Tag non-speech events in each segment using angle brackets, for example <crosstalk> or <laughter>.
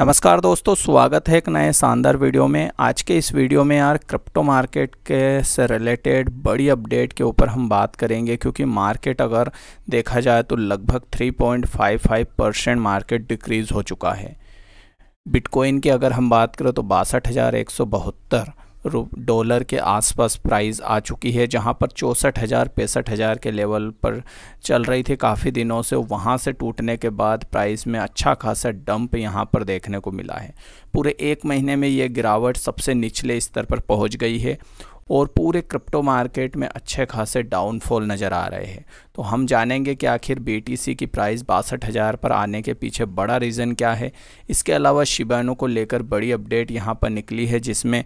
नमस्कार दोस्तों स्वागत है एक नए शानदार वीडियो में आज के इस वीडियो में यार क्रिप्टो मार्केट के से रिलेटेड बड़ी अपडेट के ऊपर हम बात करेंगे क्योंकि मार्केट अगर देखा जाए तो लगभग 3.55 परसेंट मार्केट डिक्रीज़ हो चुका है बिटकॉइन की अगर हम बात करें तो बासठ हज़ार एक सौ बहत्तर डॉलर के आसपास प्राइस आ चुकी है जहां पर चौंसठ हज़ार पैंसठ हज़ार के लेवल पर चल रही थी काफ़ी दिनों से वहां से टूटने के बाद प्राइस में अच्छा खासा डंप यहां पर देखने को मिला है पूरे एक महीने में ये गिरावट सबसे निचले स्तर पर पहुंच गई है और पूरे क्रिप्टो मार्केट में अच्छे खासे डाउनफॉल नज़र आ रहे हैं तो हम जानेंगे कि आखिर बी की प्राइस बासठ हज़ार पर आने के पीछे बड़ा रीज़न क्या है इसके अलावा शिबानों को लेकर बड़ी अपडेट यहाँ पर निकली है जिसमें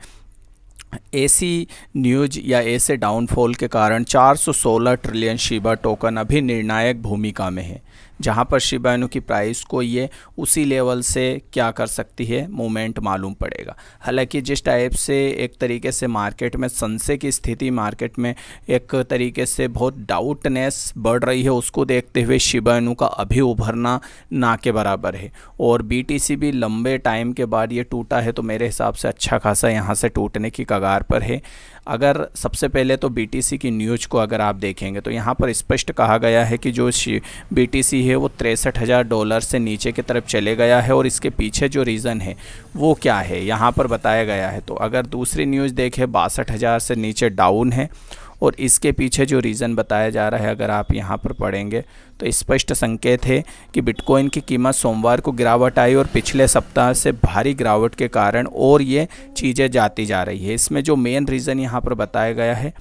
एसी न्यूज या ऐसे डाउनफॉल के कारण 416 ट्रिलियन शिबा टोकन अभी निर्णायक भूमिका में है जहाँ पर शिबाइनू की प्राइस को ये उसी लेवल से क्या कर सकती है मोमेंट मालूम पड़ेगा हालांकि जिस टाइप से एक तरीके से मार्केट में सनसे की स्थिति मार्केट में एक तरीके से बहुत डाउटनेस बढ़ रही है उसको देखते हुए शिबाइनु का अभी उभरना ना के बराबर है और बी भी लंबे टाइम के बाद ये टूटा है तो मेरे हिसाब से अच्छा खासा यहाँ से टूटने की कगार पर है अगर सबसे पहले तो बी की न्यूज को अगर आप देखेंगे तो यहाँ पर स्पष्ट कहा गया है कि जो बी है वो तिरसठ हज़ार डॉलर से नीचे की तरफ चले गया है और इसके पीछे जो रीज़न है वो क्या है यहाँ पर बताया गया है तो अगर दूसरी न्यूज़ देखें बासठ हज़ार से नीचे डाउन है और इसके पीछे जो रीज़न बताया जा रहा है अगर आप यहाँ पर पढ़ेंगे तो स्पष्ट संकेत है कि बिटकॉइन की कीमत सोमवार को गिरावट आई और पिछले सप्ताह से भारी गिरावट के कारण और ये चीज़ें जाती जा रही है इसमें जो मेन रीज़न यहाँ पर बताया गया है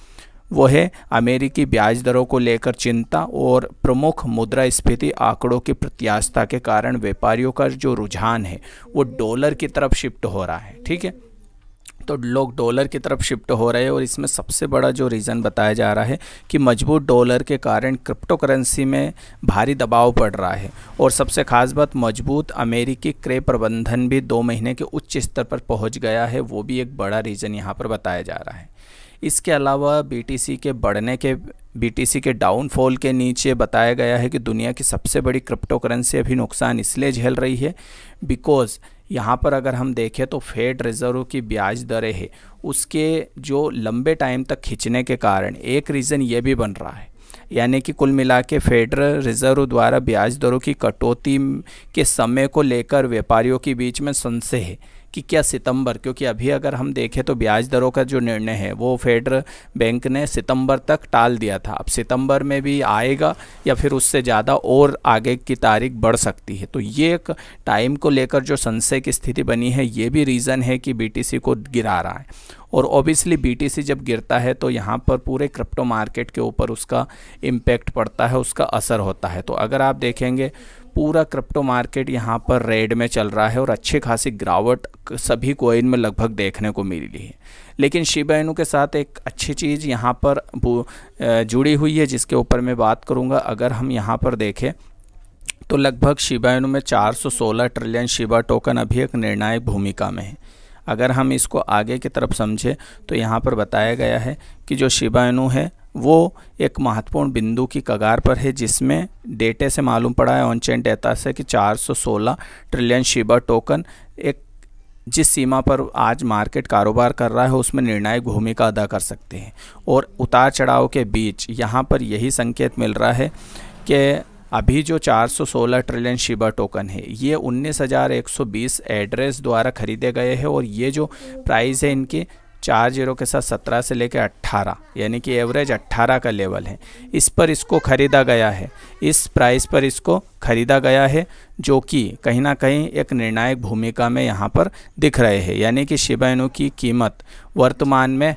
वो है अमेरिकी ब्याज दरों को लेकर चिंता और प्रमुख मुद्रास्फीति आंकड़ों की प्रत्याशा के कारण व्यापारियों का जो रुझान है वो डॉलर की तरफ शिफ्ट हो रहा है ठीक है तो लोग डॉलर की तरफ शिफ्ट हो रहे हैं और इसमें सबसे बड़ा जो रीज़न बताया जा रहा है कि मजबूत डॉलर के कारण क्रिप्टो करेंसी में भारी दबाव पड़ रहा है और सबसे ख़ास बात मजबूत अमेरिकी क्रय प्रबंधन भी दो महीने के उच्च स्तर पर पहुंच गया है वो भी एक बड़ा रीज़न यहाँ पर बताया जा रहा है इसके अलावा बीटीसी के बढ़ने के बीटीसी के डाउनफॉल के नीचे बताया गया है कि दुनिया की सबसे बड़ी क्रिप्टो करेंसी अभी नुकसान इसलिए झेल रही है बिकॉज़ यहाँ पर अगर हम देखें तो फेड रिज़र्व की ब्याज दरें है उसके जो लंबे टाइम तक खींचने के कारण एक रीज़न ये भी बन रहा है यानी कि कुल मिला के फेडरल रिज़र्व द्वारा ब्याज दरों की कटौती के समय को लेकर व्यापारियों के बीच में संशय है कि क्या सितंबर क्योंकि अभी अगर हम देखें तो ब्याज दरों का जो निर्णय है वो फेडरल बैंक ने सितंबर तक टाल दिया था अब सितंबर में भी आएगा या फिर उससे ज़्यादा और आगे की तारीख बढ़ सकती है तो ये एक टाइम को लेकर जो संशय की स्थिति बनी है ये भी रीज़न है कि बी को गिरा रहा है और ओबियसली बी जब गिरता है तो यहाँ पर पूरे क्रिप्टो मार्केट के ऊपर उसका इम्पेक्ट पड़ता है उसका असर होता है तो अगर आप देखेंगे पूरा क्रिप्टो मार्केट यहाँ पर रेड में चल रहा है और अच्छी खासी गिरावट सभी कोइन में लगभग देखने को मिली है लेकिन शिबा के साथ एक अच्छी चीज़ यहाँ पर जुड़ी हुई है जिसके ऊपर मैं बात करूँगा अगर हम यहाँ पर देखें तो लगभग शिबा में 416 ट्रिलियन शिबा टोकन अभी एक निर्णायक भूमिका में है अगर हम इसको आगे की तरफ समझें तो यहाँ पर बताया गया है कि जो शिबा है वो एक महत्वपूर्ण बिंदु की कगार पर है जिसमें डेटे से मालूम पड़ा है ऑनचेन डेटा से कि 416 ट्रिलियन शिबा टोकन एक जिस सीमा पर आज मार्केट कारोबार कर रहा है उसमें निर्णायक भूमिका अदा कर सकते हैं और उतार चढ़ाव के बीच यहाँ पर यही संकेत मिल रहा है कि अभी जो 416 ट्रिलियन शिबा टोकन है ये 19,120 एड्रेस द्वारा खरीदे गए हैं और ये जो प्राइस है इनकी चार जीरो के साथ सत्रह से लेकर अट्ठारह यानी कि एवरेज अट्ठारह का लेवल है इस पर इसको ख़रीदा गया है इस प्राइस पर इसको ख़रीदा गया है जो कि कहीं ना कहीं एक निर्णायक भूमिका में यहाँ पर दिख रहे हैं यानी कि शिबाइनों की कीमत वर्तमान में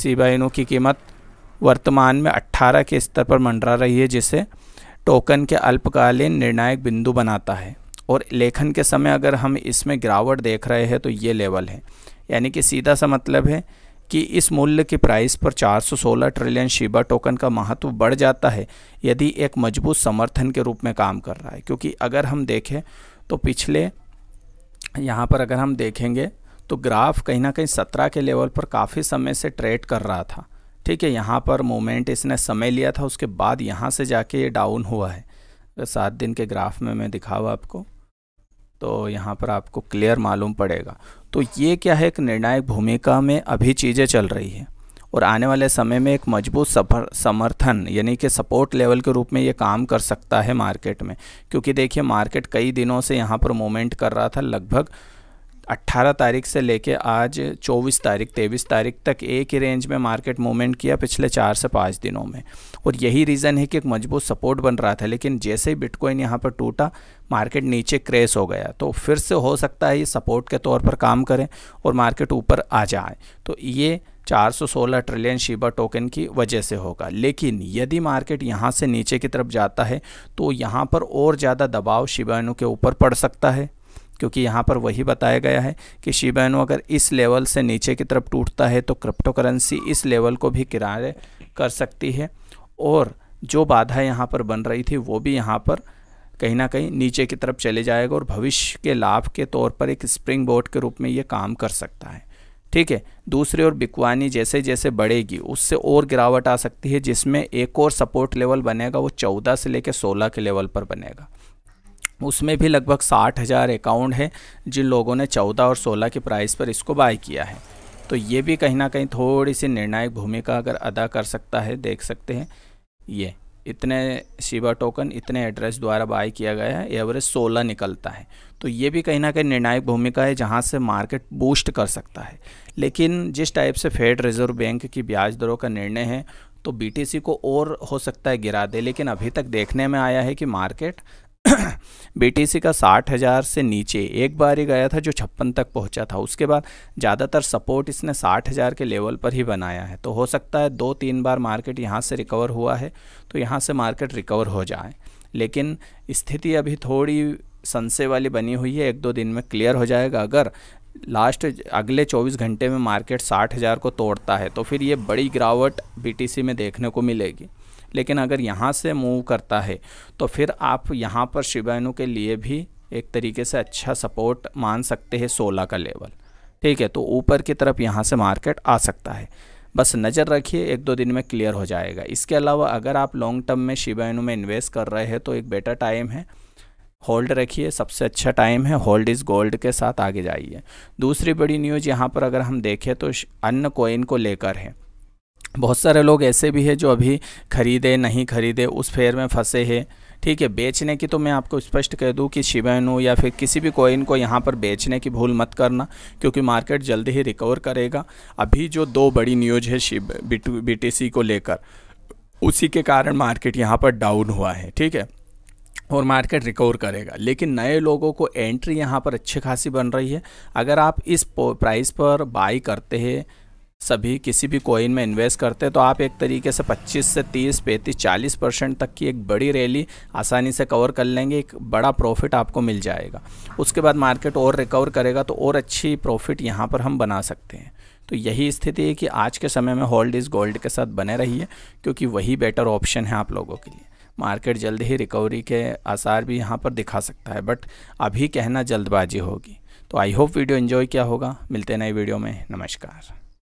शिबाइनों की कीमत वर्तमान में अट्ठारह के स्तर पर मंडरा रही है जिसे टोकन के अल्पकालीन निर्णायक बिंदु बनाता है और लेखन के समय अगर हम इसमें गिरावट देख रहे हैं तो ये लेवल है यानी कि सीधा सा मतलब है कि इस मूल्य के प्राइस पर 416 ट्रिलियन शिबा टोकन का महत्व बढ़ जाता है यदि एक मजबूत समर्थन के रूप में काम कर रहा है क्योंकि अगर हम देखें तो पिछले यहाँ पर अगर हम देखेंगे तो ग्राफ कहीं ना कहीं सत्रह के लेवल पर काफ़ी समय से ट्रेड कर रहा था ठीक है यहाँ पर मोमेंट इसने समय लिया था उसके बाद यहाँ से जाके ये डाउन हुआ है सात दिन के ग्राफ में मैं दिखाऊँ आपको तो यहाँ पर आपको क्लियर मालूम पड़ेगा तो ये क्या है एक निर्णायक भूमिका में अभी चीज़ें चल रही है और आने वाले समय में एक मजबूत समर्थन यानी कि सपोर्ट लेवल के रूप में ये काम कर सकता है मार्केट में क्योंकि देखिए मार्केट कई दिनों से यहाँ पर मूवमेंट कर रहा था लगभग 18 तारीख से लेके आज 24 तारीख 23 तारीख तक एक ही रेंज में मार्केट मूवमेंट किया पिछले चार से पाँच दिनों में और यही रीज़न है कि एक मजबूत सपोर्ट बन रहा था लेकिन जैसे ही बिटकॉइन यहाँ पर टूटा मार्केट नीचे क्रेश हो गया तो फिर से हो सकता है ये सपोर्ट के तौर पर काम करें और मार्केट ऊपर आ जाए तो ये 416 ट्रिलियन शिबा टोकन की वजह से होगा लेकिन यदि मार्केट यहाँ से नीचे की तरफ जाता है तो यहाँ पर और ज़्यादा दबाव शिबाइनों के ऊपर पड़ सकता है क्योंकि यहाँ पर वही बताया गया है कि शिबैनो अगर इस लेवल से नीचे की तरफ टूटता है तो क्रिप्टो करेंसी इस लेवल को भी किराए कर सकती है और जो बाधा यहाँ पर बन रही थी वो भी यहाँ पर कहीं ना कहीं नीचे की तरफ चले जाएगा और भविष्य के लाभ के तौर पर एक स्प्रिंग बोर्ड के रूप में ये काम कर सकता है ठीक है दूसरी ओर बिकवानी जैसे जैसे बढ़ेगी उससे और गिरावट आ सकती है जिसमें एक और सपोर्ट लेवल बनेगा वो चौदह से लेकर सोलह के लेवल पर बनेगा उसमें भी लगभग साठ हज़ार अकाउंट हैं जिन लोगों ने चौदह और सोलह के प्राइस पर इसको बाय किया है तो ये भी कहीं ना कहीं थोड़ी सी निर्णायक भूमिका अगर अदा कर सकता है देख सकते हैं ये इतने शिवा टोकन इतने एड्रेस द्वारा बाय किया गया है एवरेज सोलह निकलता है तो ये भी कहीं ना कहीं निर्णायक भूमिका है जहाँ से मार्केट बूस्ट कर सकता है लेकिन जिस टाइप से फेड रिजर्व बैंक की ब्याज दरों का निर्णय है तो बीटीसी को और हो सकता है गिरा दे लेकिन अभी तक देखने में आया है कि मार्केट बीटीसी <clears throat> का साठ हज़ार से नीचे एक बार ही गया था जो छप्पन तक पहुंचा था उसके बाद ज़्यादातर सपोर्ट इसने साठ हज़ार के लेवल पर ही बनाया है तो हो सकता है दो तीन बार मार्केट यहाँ से रिकवर हुआ है तो यहाँ से मार्केट रिकवर हो जाए लेकिन स्थिति अभी थोड़ी संशय वाली बनी हुई है एक दो दिन में क्लियर हो जाएगा अगर लास्ट अगले 24 घंटे में मार्केट साठ हज़ार को तोड़ता है तो फिर ये बड़ी गिरावट बीटीसी में देखने को मिलेगी लेकिन अगर यहाँ से मूव करता है तो फिर आप यहाँ पर शिवाइनु के लिए भी एक तरीके से अच्छा सपोर्ट मान सकते हैं सोलह का लेवल ठीक है तो ऊपर की तरफ यहाँ से मार्केट आ सकता है बस नज़र रखिए एक दो दिन में क्लियर हो जाएगा इसके अलावा अगर आप लॉन्ग टर्म में शिबाइनु में इन्वेस्ट कर रहे हैं तो एक बेटर टाइम है होल्ड रखिए सबसे अच्छा टाइम है होल्ड इज़ गोल्ड के साथ आगे जाइए दूसरी बड़ी न्यूज़ यहाँ पर अगर हम देखें तो अन्य कोइन को लेकर है बहुत सारे लोग ऐसे भी हैं जो अभी ख़रीदे नहीं ख़रीदे उस फेयर में फंसे हैं ठीक है बेचने की तो मैं आपको स्पष्ट कह दूं कि शिवेनु या फिर किसी भी कॉइन को यहाँ पर बेचने की भूल मत करना क्योंकि मार्केट जल्दी ही रिकवर करेगा अभी जो दो बड़ी न्यूज है शिव बी को लेकर उसी के कारण मार्केट यहाँ पर डाउन हुआ है ठीक है और मार्केट रिकवर करेगा लेकिन नए लोगों को एंट्री यहाँ पर अच्छी खासी बन रही है अगर आप इस प्राइस पर बाई करते हैं सभी किसी भी कोइन में इन्वेस्ट करते हैं तो आप एक तरीके से 25 से 30, पैंतीस 40 परसेंट तक की एक बड़ी रैली आसानी से कवर कर लेंगे एक बड़ा प्रॉफिट आपको मिल जाएगा उसके बाद मार्केट और रिकवर करेगा तो और अच्छी प्रॉफिट यहाँ पर हम बना सकते हैं तो यही स्थिति है कि आज के समय में होल्ड इज़ गोल्ड के साथ बने रहिए क्योंकि वही बेटर ऑप्शन है आप लोगों के लिए मार्केट जल्द ही रिकवरी के आसार भी यहाँ पर दिखा सकता है बट अभी कहना जल्दबाजी होगी तो आई होप वीडियो इन्जॉय किया होगा मिलते नए वीडियो में नमस्कार